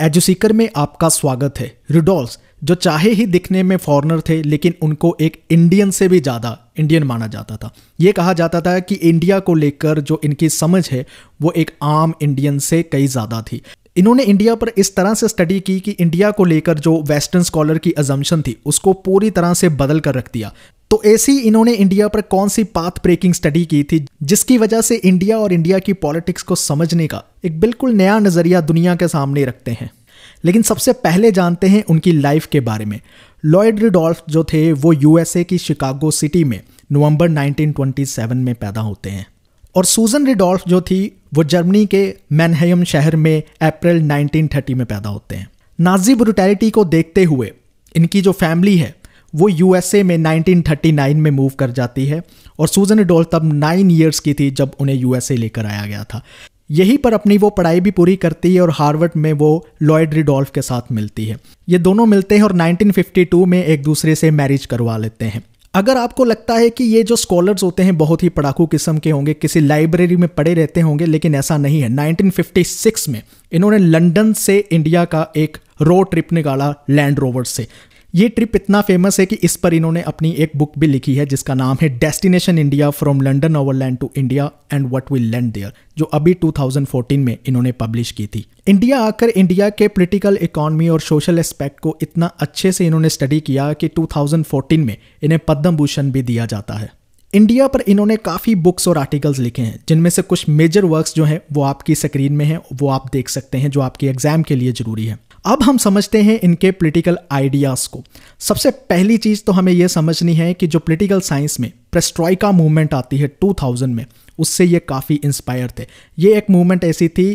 एजुसीकर में आपका स्वागत है रिडोल्स जो चाहे ही दिखने में फॉरनर थे लेकिन उनको एक इंडियन से भी ज़्यादा इंडियन माना जाता था ये कहा जाता था कि इंडिया को लेकर जो इनकी समझ है वो एक आम इंडियन से कई ज़्यादा थी इन्होंने इंडिया पर इस तरह से स्टडी की कि इंडिया को लेकर जो वेस्टर्न स्कॉलर की अजम्पन थी उसको पूरी तरह से बदल कर रख दिया तो ऐसी इन्होंने इंडिया पर कौन सी पाथ ब्रेकिंग स्टडी की थी जिसकी वजह से इंडिया और इंडिया की पॉलिटिक्स को समझने का एक बिल्कुल नया नज़रिया दुनिया के सामने रखते हैं लेकिन सबसे पहले जानते हैं उनकी लाइफ के बारे में लॉयड रिडोल्फ जो थे वो यूएसए की शिकागो सिटी में नवंबर 1927 में पैदा होते हैं और सूजन रिडोल्फ जो थी वो जर्मनी के मैनहेम शहर में अप्रैल 1930 में पैदा होते हैं नाजी ब्रुटैलिटी को देखते हुए इनकी जो फैमिली है वो यूएसए में 1939 में मूव कर जाती है और सूजन रिडोल्फ तब नाइन ईयर्स की थी जब उन्हें यूएसए लेकर आया गया था यहीं पर अपनी वो पढ़ाई भी पूरी करती है और हार्वर्ड में वो लॉयड रिडोल्फ के साथ मिलती है ये दोनों मिलते हैं और 1952 में एक दूसरे से मैरिज करवा लेते हैं अगर आपको लगता है कि ये जो स्कॉलर्स होते हैं बहुत ही पढ़ाकू किस्म के होंगे किसी लाइब्रेरी में पढ़े रहते होंगे लेकिन ऐसा नहीं है 1956 में इन्होंने लंदन से इंडिया का एक रोड ट्रिप निकाला लैंड रोवर से ये ट्रिप इतना फेमस है कि इस पर इन्होंने अपनी एक बुक भी लिखी है जिसका नाम है destination India from London overland to India and what will land there जो अभी 2014 में इन्होंने पब्लिश की थी इंडिया आकर इंडिया के पॉलिटिकल इकोनॉमी और सोशल एस्पेक्ट को इतना अच्छे से इन्होंने स्टडी किया कि 2014 में इन्हें पद्म भूषण भी दिया जाता है इंडिया पर इन्होंने काफ़ी बुक्स और आर्टिकल्स लिखे हैं जिनमें से कुछ मेजर वर्क्स जो हैं वो आपकी स्क्रीन में हैं वो आप देख सकते हैं जो आपके एग्जाम के लिए ज़रूरी है अब हम समझते हैं इनके पॉलिटिकल आइडियाज़ को सबसे पहली चीज़ तो हमें यह समझनी है कि जो पॉलिटिकल साइंस में प्रेस्ट्रॉइका मूवमेंट आती है 2000 में उससे ये काफ़ी इंस्पायर थे ये एक मूवमेंट ऐसी थी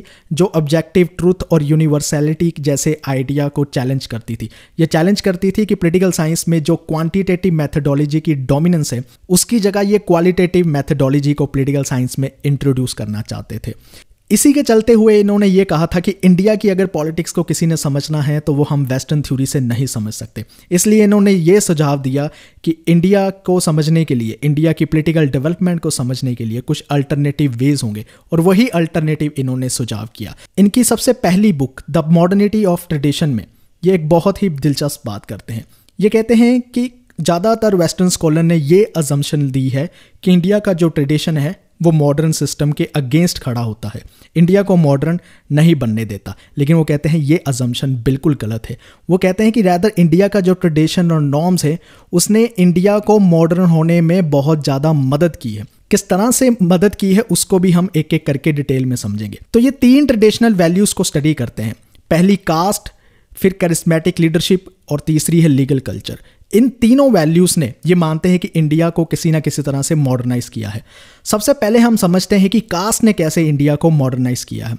जो ऑब्जेक्टिव ट्रूथ और यूनिवर्सैलिटी जैसे आइडिया को चैलेंज करती थी ये चैलेंज करती थी कि पोलिटिकल साइंस में जो क्वांटिटेटिव मैथडोलॉजी की डोमिनेंस है उसकी जगह ये क्वालिटेटिव मैथडोलॉजी को पोलिटिकल साइंस में इंट्रोड्यूस करना चाहते थे इसी के चलते हुए इन्होंने ये कहा था कि इंडिया की अगर पॉलिटिक्स को किसी ने समझना है तो वो हम वेस्टर्न थ्योरी से नहीं समझ सकते इसलिए इन्होंने ये सुझाव दिया कि इंडिया को समझने के लिए इंडिया की पोलिटिकल डेवलपमेंट को समझने के लिए कुछ अल्टरनेटिव वेज होंगे और वही अल्टरनेटिव इन्होंने सुझाव किया इनकी सबसे पहली book the modernity of tradition में ये एक बहुत ही दिलचस्प बात करते हैं ये कहते हैं कि ज़्यादातर वेस्टर्न स्कॉलर ने ये अजम्पन दी है कि इंडिया का जो ट्रेडिशन है वो मॉडर्न सिस्टम के अगेंस्ट खड़ा होता है इंडिया को मॉडर्न नहीं बनने देता लेकिन वो कहते हैं ये अजम्पन बिल्कुल गलत है वो कहते हैं कि रैदर इंडिया का जो ट्रेडिशन और नॉर्म्स है उसने इंडिया को मॉडर्न होने में बहुत ज़्यादा मदद की है किस तरह से मदद की है उसको भी हम एक एक करके डिटेल में समझेंगे तो ये तीन ट्रेडिशनल वैल्यूज़ को स्टडी करते हैं पहली कास्ट फिर करिस्मेटिक लीडरशिप और तीसरी है लीगल कल्चर इन तीनों वैल्यूज़ ने ये मानते हैं कि इंडिया को किसी ना किसी तरह से मॉडर्नाइज किया है सबसे पहले हम समझते हैं कि कास्ट ने कैसे इंडिया को मॉडर्नाइज किया है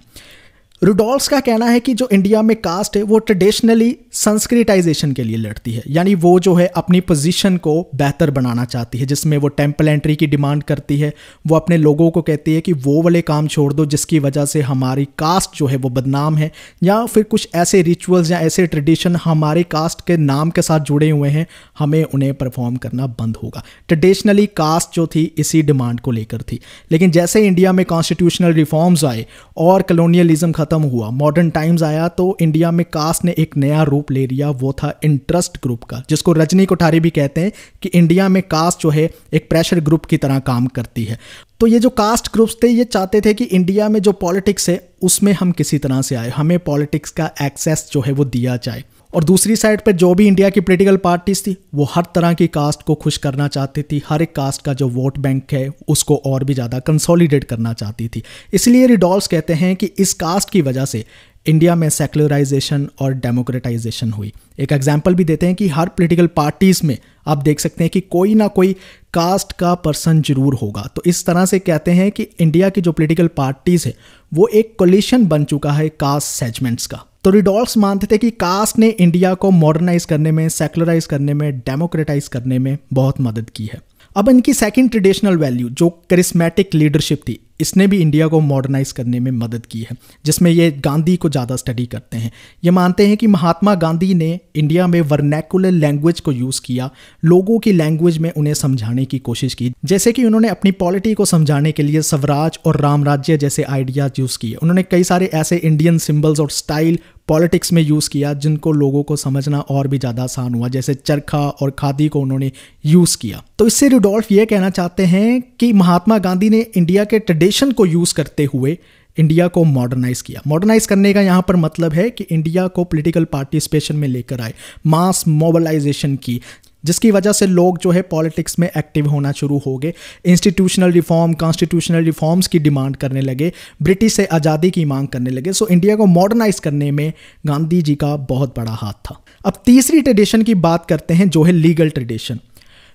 रुडोल्स का कहना है कि जो इंडिया में कास्ट है वो ट्रेडिशनली संस्कृटाइजेशन के लिए लड़ती है यानी वो जो है अपनी पोजीशन को बेहतर बनाना चाहती है जिसमें वो टेम्पल एंट्री की डिमांड करती है वो अपने लोगों को कहती है कि वो वाले काम छोड़ दो जिसकी वजह से हमारी कास्ट जो है वो बदनाम है या फिर कुछ ऐसे रिचुअल्स या ऐसे ट्रेडिशन हमारे कास्ट के नाम के साथ जुड़े हुए हैं हमें उन्हें परफॉर्म करना बंद होगा ट्रेडिशनली कास्ट जो थी इसी डिमांड को लेकर थी लेकिन जैसे इंडिया में कॉन्स्टिट्यूशनल रिफॉर्म्स आए और कलोनियलिज्म खत्म ख़त्म हुआ मॉडर्न टाइम्स आया तो इंडिया में कास्ट ने एक नया रूप ले लिया वो था इंटरेस्ट ग्रुप का जिसको रजनी कोठारी भी कहते हैं कि इंडिया में कास्ट जो है एक प्रेशर ग्रुप की तरह काम करती है तो ये जो कास्ट ग्रुप्स थे ये चाहते थे कि इंडिया में जो पॉलिटिक्स है उसमें हम किसी तरह से आए हमें पॉलिटिक्स का एक्सेस जो है वो दिया जाए और दूसरी साइड पर जो भी इंडिया की पोलिटिकल पार्टीज थी वो हर तरह की कास्ट को खुश करना चाहती थी हर एक कास्ट का जो वोट बैंक है उसको और भी ज़्यादा कंसोलिडेट करना चाहती थी इसलिए रिडॉल्स कहते हैं कि इस कास्ट की वजह से इंडिया में सेकुलराइजेशन और डेमोक्रेटाइजेशन हुई एक एग्जाम्पल भी देते हैं कि हर पोलिटिकल पार्टीज़ में आप देख सकते हैं कि कोई ना कोई कास्ट का पर्सन जरूर होगा तो इस तरह से कहते हैं कि इंडिया की जो पोलिटिकल पार्टीज़ है वो एक कोलिशन बन चुका है कास्ट सेजमेंट्स का तो रिडॉल्स मानते थे कि कास्ट ने इंडिया को मॉडर्नाइज करने में सेकुलराइज करने में डेमोक्रेटाइज करने में बहुत मदद की है अब इनकी सेकंड ट्रेडिशनल वैल्यू जो करिस्मेटिक लीडरशिप थी इसने भी इंडिया को मॉडर्नाइज करने में मदद की है जिसमें ये गांधी को ज़्यादा स्टडी करते हैं ये मानते हैं कि महात्मा गांधी ने इंडिया में वर्नैकुलर लैंग्वेज को यूज़ किया लोगों की लैंग्वेज में उन्हें समझाने की कोशिश की जैसे कि उन्होंने अपनी पॉलिटी को समझाने के लिए स्वराज और रामराज्य जैसे आइडियाज़ यूज़ किए उन्होंने कई सारे ऐसे इंडियन सिम्बल्स और स्टाइल पॉलिटिक्स में यूज़ किया जिनको लोगों को समझना और भी ज़्यादा आसान हुआ जैसे चरखा और खादी को उन्होंने यूज़ किया तो इससे रिडोल्फ ये कहना चाहते हैं कि महात्मा गांधी ने इंडिया के ट्रेडिशन ग्लोबलाइजेशन को यूज़ करते हुए इंडिया को मॉडर्नाइज किया मॉडर्नाइज करने का यहाँ पर मतलब है कि इंडिया को पॉलिटिकल पार्टिसिपेशन में लेकर आए मास मोबलाइजेशन की जिसकी वजह से लोग जो है पॉलिटिक्स में एक्टिव होना शुरू हो गए इंस्टीट्यूशनल रिफॉर्म कॉन्स्टिट्यूशनल रिफॉर्म्स की डिमांड करने लगे ब्रिटिश से आज़ादी की मांग करने लगे सो इंडिया को मॉडर्नाइज करने में गांधी जी का बहुत बड़ा हाथ था अब तीसरी ट्रेडिशन की बात करते हैं जो है लीगल ट्रेडिशन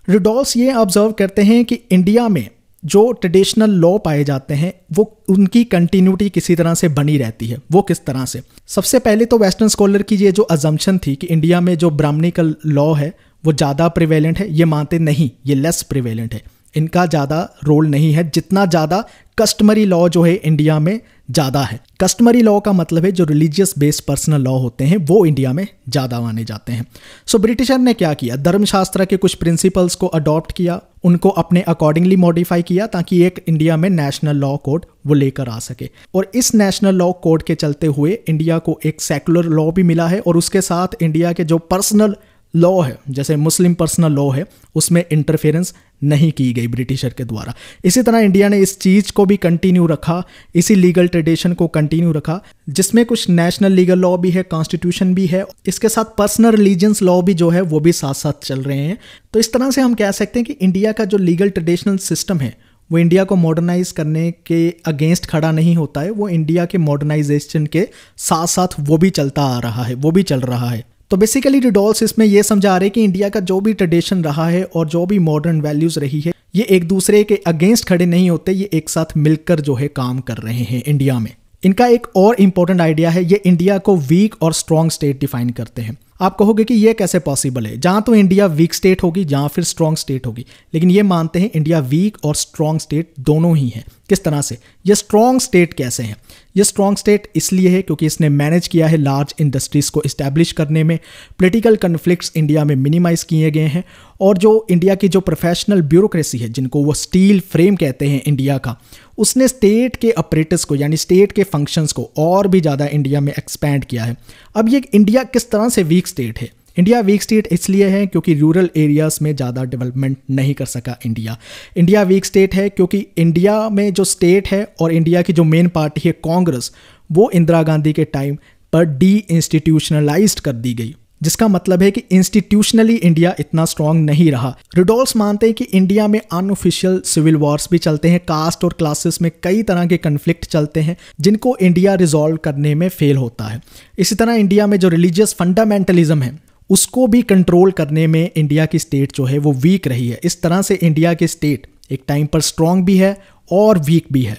रिडोल्स ये ऑब्जर्व करते हैं कि इंडिया में जो ट्रेडिशनल लॉ पाए जाते हैं वो उनकी कंटिन्यूटी किसी तरह से बनी रहती है वो किस तरह से सबसे पहले तो वेस्टर्न स्कॉलर की ये जो अजम्पन थी कि इंडिया में जो ब्राह्मणिकल लॉ है वो ज़्यादा प्रिवेलेंट है ये मानते नहीं ये लेस प्रिवेलेंट है इनका ज़्यादा रोल नहीं है जितना ज़्यादा कस्टमरी लॉ जो है इंडिया में ज़्यादा है कस्टमरी लॉ का मतलब है जो रिलीजियस बेस्ड पर्सनल लॉ होते हैं वो इंडिया में ज़्यादा माने जाते हैं सो so, ब्रिटिशर ने क्या किया धर्मशास्त्र के कुछ प्रिंसिपल्स को अडॉप्ट किया उनको अपने अकॉर्डिंगली मॉडिफाई किया ताकि एक इंडिया में नेशनल लॉ कोड वो लेकर आ सके और इस नेशनल लॉ कोड के चलते हुए इंडिया को एक सेकुलर लॉ भी मिला है और उसके साथ इंडिया के जो पर्सनल लॉ है जैसे मुस्लिम पर्सनल लॉ है उसमें इंटरफेरेंस नहीं की गई ब्रिटिशर के द्वारा इसी तरह इंडिया ने इस चीज़ को भी कंटिन्यू रखा इसी लीगल ट्रेडिशन को कंटिन्यू रखा जिसमें कुछ नेशनल लीगल लॉ भी है कॉन्स्टिट्यूशन भी है इसके साथ पर्सनल रिलीजियंस लॉ भी जो है वो भी साथ साथ चल रहे हैं तो इस तरह से हम कह सकते हैं कि इंडिया का जो लीगल ट्रेडिशनल सिस्टम है वो इंडिया को मॉडर्नाइज करने के अगेंस्ट खड़ा नहीं होता है वो इंडिया के मॉडर्नाइजेशन के साथ साथ वो भी चलता आ रहा है वो भी चल रहा है तो बेसिकली रिडॉल्स इसमें यह समझा रहे कि इंडिया का जो भी ट्रेडिशन रहा है और जो भी मॉडर्न वैल्यूज रही है ये एक दूसरे के अगेंस्ट खड़े नहीं होते ये एक साथ मिलकर जो है काम कर रहे हैं इंडिया में इनका एक और इम्पोर्टेंट आइडिया है ये इंडिया को वीक और स्ट्रॉन्ग स्टेट डिफाइन करते हैं आप कहोगे कि ये कैसे पॉसिबल है जहाँ तो इंडिया वीक स्टेट होगी जहाँ फिर स्ट्रॉन्ग स्टेट होगी लेकिन ये मानते हैं इंडिया वीक और स्ट्रॉन्ग स्टेट दोनों ही हैं किस तरह से ये स्ट्रॉन्ग स्टेट कैसे हैं ये स्ट्रॉन्ग स्टेट इसलिए है क्योंकि इसने मैनेज किया है लार्ज इंडस्ट्रीज़ को इस्टेब्लिश करने में पॉलिटिकल कन्फ्लिक्ट्स इंडिया में मिनिमाइज़ किए गए हैं और जो इंडिया की जो प्रोफेशनल ब्यूरोक्रेसी है जिनको वो स्टील फ्रेम कहते हैं इंडिया का उसने स्टेट के ऑपरेटर्स को यानी स्टेट के फंक्शंस को और भी ज़्यादा इंडिया में एक्सपैंड किया है अब ये इंडिया किस तरह से वीक स्टेट है इंडिया वीक स्टेट इसलिए है क्योंकि रूरल एरियाज़ में ज़्यादा डेवलपमेंट नहीं कर सका इंडिया इंडिया वीक स्टेट है क्योंकि इंडिया में जो स्टेट है और इंडिया की जो मेन पार्टी है कांग्रेस वो इंदिरा गांधी के टाइम पर डी इंस्टीट्यूशनलाइज कर दी गई जिसका मतलब है कि इंस्टीट्यूशनली इंडिया इतना स्ट्रांग नहीं रहा रिडोल्स मानते हैं कि इंडिया में अनऑफिशियल सिविल वॉर्स भी चलते हैं कास्ट और क्लासेस में कई तरह के कन्फ्लिक्ट चलते हैं जिनको इंडिया रिजॉल्व करने में फेल होता है इसी तरह इंडिया में जो रिलीजियस फंडामेंटलिज्म है उसको भी कंट्रोल करने में इंडिया की स्टेट जो है वो वीक रही है इस तरह से इंडिया की स्टेट एक टाइम पर स्ट्रांग भी है और वीक भी है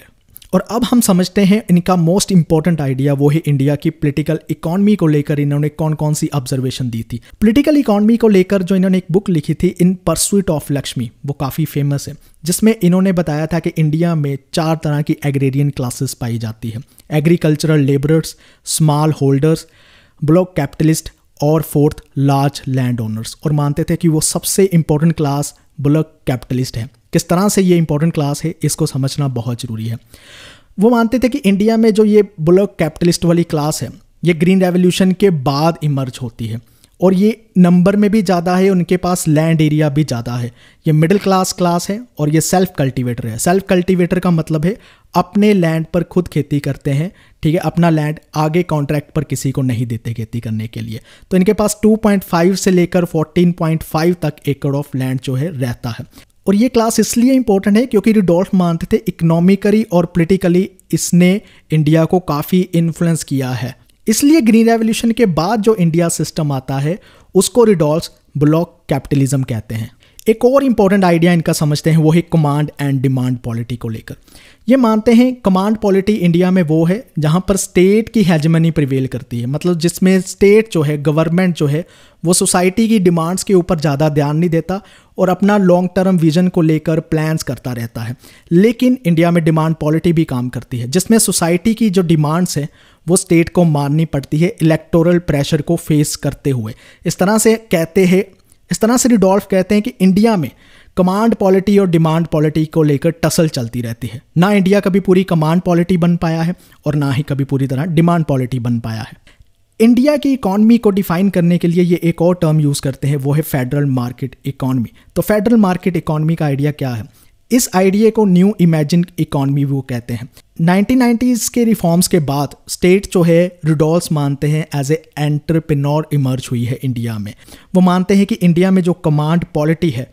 और अब हम समझते हैं इनका मोस्ट इंपॉर्टेंट आइडिया वो है इंडिया की पॉलिटिकल इकोनॉमी को लेकर इन्होंने कौन कौन सी ऑब्जर्वेशन दी थी पॉलिटिकल इकोनॉमी को लेकर जो इन्होंने एक बुक लिखी थी इन परसुइट ऑफ लक्ष्मी वो काफ़ी फेमस है जिसमें इन्होंने बताया था कि इंडिया में चार तरह की एग्रेरियन क्लासेस पाई जाती है agricultural labourers small holders bullock capitalist और फोर्थ लार्ज लैंड ओनर्स और मानते थे कि वो सबसे इंपॉर्टेंट क्लास बुलक कैपिटलिस्ट है किस तरह से ये इंपॉर्टेंट क्लास है इसको समझना बहुत ज़रूरी है वो मानते थे कि इंडिया में जो ये बुलक कैपिटलिस्ट वाली क्लास है ये ग्रीन रेवोल्यूशन के बाद इमर्ज होती है और ये नंबर में भी ज़्यादा है उनके पास लैंड एरिया भी ज़्यादा है ये मिडिल क्लास क्लास है और ये सेल्फ कल्टीवेटर है सेल्फ कल्टीवेटर का मतलब है अपने लैंड पर खुद खेती करते हैं ठीक है अपना लैंड आगे कॉन्ट्रैक्ट पर किसी को नहीं देते खेती करने के लिए तो इनके पास 2.5 से लेकर 14.5 तक एकड़ ऑफ लैंड जो है रहता है और ये क्लास इसलिए इंपॉर्टेंट है क्योंकि रिडोल्फ मानते थे इकोनॉमिकली और पोलिटिकली इसने इंडिया को काफ़ी इन्फ्लुएंस किया है इसलिए ग्रीन रेवोल्यूशन के बाद जो इंडिया सिस्टम आता है उसको रिडॉल्स ब्लॉक कैपिटलिज्म कहते हैं एक और इम्पॉर्टेंट आइडिया इनका समझते हैं वो है कमांड एंड डिमांड पॉलिटी को लेकर ये मानते हैं कमांड पॉलिटी इंडिया में वो है जहाँ पर स्टेट की हेजमनी प्रिवेल करती है मतलब जिसमें स्टेट जो है गवर्नमेंट जो है वो सोसाइटी की डिमांड्स के ऊपर ज़्यादा ध्यान नहीं देता और अपना लॉन्ग टर्म विजन को लेकर प्लान्स करता रहता है लेकिन इंडिया में डिमांड पॉलिटी भी काम करती है जिसमें सोसाइटी की जो डिमांड्स हैं वो स्टेट को माननी पड़ती है इलेक्टोरल प्रेशर को फेस करते हुए इस तरह से कहते हैं इस तरह से रिडोल्फ कहते हैं कि इंडिया में कमांड पॉलिटी और डिमांड पॉलिटी को लेकर टसल चलती रहती है ना इंडिया कभी पूरी कमांड पॉलिटी बन पाया है और ना ही कभी पूरी तरह डिमांड पॉलिटी बन पाया है इंडिया की इकॉनमी को डिफाइन करने के लिए ये एक और टर्म यूज़ करते हैं वो है फेडरल मार्केट इकॉनमी तो फेडरल मार्केट इकॉनमी का आइडिया क्या है इस आइडिया को न्यू इमेजिन इकोनमी वो कहते हैं 1990s के रिफॉर्म्स के बाद स्टेट जो है रिडोल्स मानते हैं एज ए एंटरप्रिनोर इमर्ज हुई है इंडिया में वो मानते हैं कि इंडिया में जो कमांड पॉलिटी है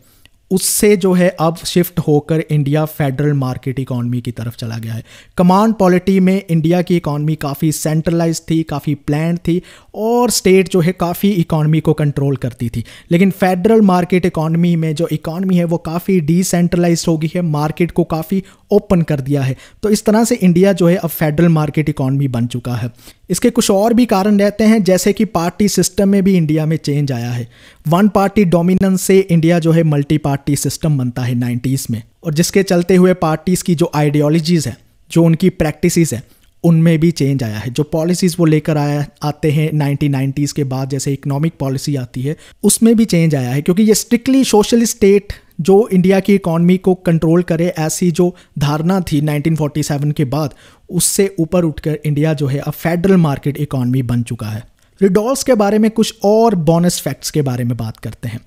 उससे जो है अब शिफ्ट होकर इंडिया फेडरल मार्केट इकॉनमी की तरफ चला गया है कमांड पॉलिटी में इंडिया की इकॉनमी काफ़ी सेंट्रलाइज थी काफ़ी प्लान थी और स्टेट जो है काफ़ी इकॉनमी को कंट्रोल करती थी लेकिन फेडरल मार्केट इकॉनमी में जो इकॉनमी है वो काफ़ी डिसेंट्रलाइज हो गई है मार्केट को काफ़ी ओपन कर दिया है तो इस तरह से इंडिया जो है अब फेडरल मार्केट इकॉनमी बन चुका है इसके कुछ और भी कारण रहते हैं जैसे कि पार्टी सिस्टम में भी इंडिया में चेंज आया है वन पार्टी डोमिनेंस से इंडिया जो है मल्टी पार्टी सिस्टम बनता है नाइन्टीज़ में और जिसके चलते हुए पार्टीज़ की जो आइडियोलॉजीज़ हैं जो उनकी प्रैक्टिस हैं उनमें भी चेंज आया है जो पॉलिसीज़ वो लेकर आया आते हैं नाइनटीन नाइन्टीज़ के बाद जैसे इकोनॉमिक पॉलिसी आती है उसमें भी चेंज आया है क्योंकि ये स्ट्रिक्टली सोशल स्टेट जो इंडिया की इकॉनमी को कंट्रोल करे ऐसी जो धारणा थी 1947 के बाद उससे ऊपर उठकर इंडिया जो है अब फेडरल मार्केट इकॉनमी बन चुका है रिडॉल्स के बारे में कुछ और बोनस फैक्ट्स के बारे में बात करते हैं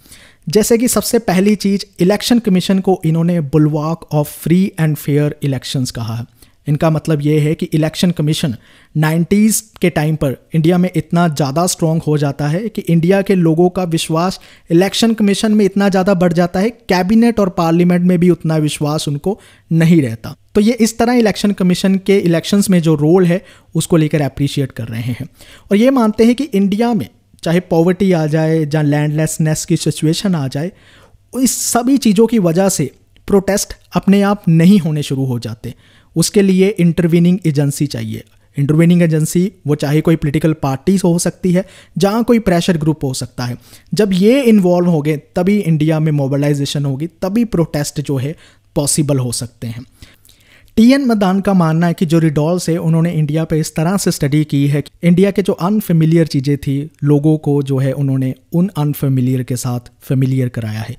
जैसे कि सबसे पहली चीज इलेक्शन कमीशन को इन्होंने bulwark of free and fair elections कहा है इनका मतलब ये है कि इलेक्शन कमीशन 90s के टाइम पर इंडिया में इतना ज़्यादा स्ट्रॉन्ग हो जाता है कि इंडिया के लोगों का विश्वास इलेक्शन कमीशन में इतना ज़्यादा बढ़ जाता है कैबिनेट और पार्लियामेंट में भी उतना विश्वास उनको नहीं रहता तो ये इस तरह इलेक्शन कमीशन के इलेक्शंस में जो रोल है उसको लेकर अप्रिशिएट कर रहे हैं और ये मानते हैं कि इंडिया में चाहे पॉवर्टी आ जाए जहाँ लैंडलेसनेस की सिचुएशन आ जाए इस सभी चीज़ों की वजह से प्रोटेस्ट अपने आप नहीं होने शुरू हो जाते उसके लिए इंटरवीनिंग एजेंसी चाहिए इंटरवीनिंग एजेंसी वो चाहे कोई पोलिटिकल पार्टी हो सकती है जहाँ कोई प्रेशर ग्रुप हो सकता है जब ये इन्वॉल्व हो गए तभी इंडिया में मोबलाइजेशन होगी तभी प्रोटेस्ट जो है पॉसिबल हो सकते हैं टी एन मदान का मानना है कि जो रिडॉल्स है उन्होंने इंडिया पे इस तरह से स्टडी की है कि इंडिया के जो अनफेमिलियर चीज़ें थी लोगों को जो है उन्होंने उन अनफेमिलियर के साथ फेमिलियर कराया है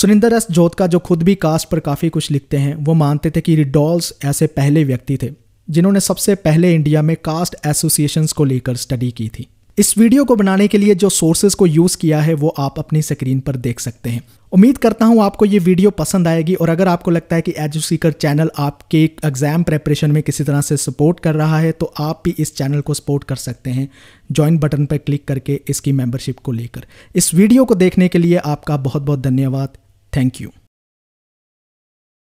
सुनिंदर एस जोत का जो खुद भी कास्ट पर काफ़ी कुछ लिखते हैं वो मानते थे कि रिडॉल्स ऐसे पहले व्यक्ति थे जिन्होंने सबसे पहले इंडिया में कास्ट एसोसिएशंस को लेकर स्टडी की थी इस वीडियो को बनाने के लिए जो सोर्सेज को यूज़ किया है वो आप अपनी स्क्रीन पर देख सकते हैं उम्मीद करता हूँ आपको ये वीडियो पसंद आएगी और अगर आपको लगता है कि एजू सीकर चैनल आपके एग्जाम प्रेपरेशन में किसी तरह से सपोर्ट कर रहा है तो आप भी इस चैनल को सपोर्ट कर सकते हैं ज्वाइन बटन पर क्लिक करके इसकी मेंबरशिप को लेकर इस वीडियो को देखने के लिए आपका बहुत बहुत धन्यवाद Thank you.